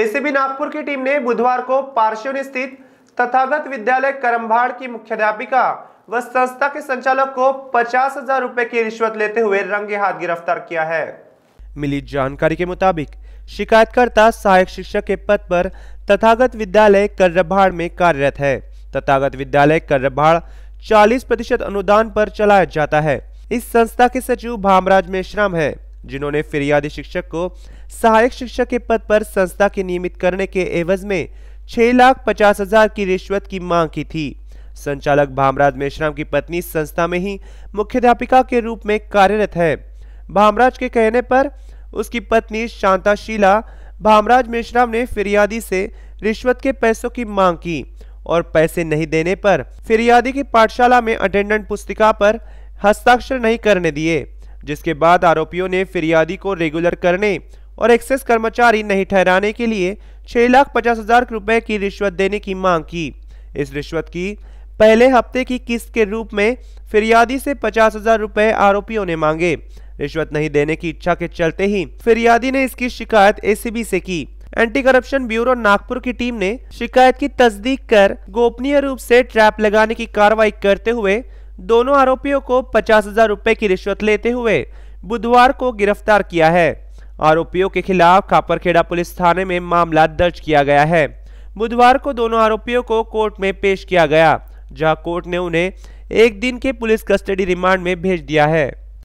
ACB Nagpur की team ने बुधवार को पार्श्वन स्थित तथागत विद्यालय करम्भाड़ की मुख्याध्यापिका व संस्था के संचालक को पचास हजार रूपए की रिश्वत लेते हुए रंगे हाथ गिरफ्तार किया है मिली जानकारी के मुताबिक शिकायतकर्ता सहायक शिक्षक के पद पर तथागत विद्यालय कर्रभाड़ में कार्यरत है तथागत विद्यालय कर्रभाड़ 40 प्रतिशत अनुदान पर चलाया जाता है इस संस्था के सचिव भामराज मेश्राम है जिन्होंने फिरियादी शिक्षक को सहायक शिक्षक के पद पर संस्था के नियमित करने के एवज में छह लाख पचास हजार की रिश्वत की मांग की थी संचालक भामराज मेश्राम की पत्नी संस्था में ही मुख्याध्यापिका के रूप में कार्यरत है भामराज के कहने पर उसकी पत्नी शांता शीला भामराज मेश्राम ने फिरियादी से रिश्वत के पैसों की मांग की और पैसे नहीं देने पर फिरियादी की पाठशाला में अटेंडेंट पुस्तिका पर हस्ताक्षर नहीं करने दिए जिसके बाद आरोपियों ने फिरियादी को रेगुलर करने और एक्सेस कर्मचारी नहीं ठहराने के लिए छह लाख पचास हजार रुपए की रिश्वत देने की मांग की इस रिश्वत की पहले हफ्ते की किस्त के रूप में फिरियादी से पचास हजार रुपए आरोपियों ने मांगे रिश्वत नहीं देने की इच्छा के चलते ही फिरियादी ने इसकी शिकायत एसीबी से की एंटी करप्शन ब्यूरो नागपुर की टीम ने शिकायत की तस्दीक कर गोपनीय रूप से ट्रैप लगाने की कार्रवाई करते हुए दोनों आरोपियों को पचास हजार रुपए की रिश्वत लेते हुए बुधवार को गिरफ्तार किया है आरोपियों के खिलाफ खापरखेड़ा पुलिस थाने में मामला दर्ज किया गया है बुधवार को दोनों आरोपियों को कोर्ट में पेश किया गया जहां कोर्ट ने उन्हें एक दिन के पुलिस कस्टडी रिमांड में भेज दिया है